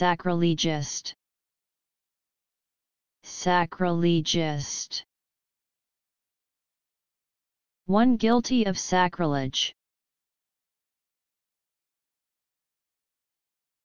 sacrilegist sacrilegist one guilty of sacrilege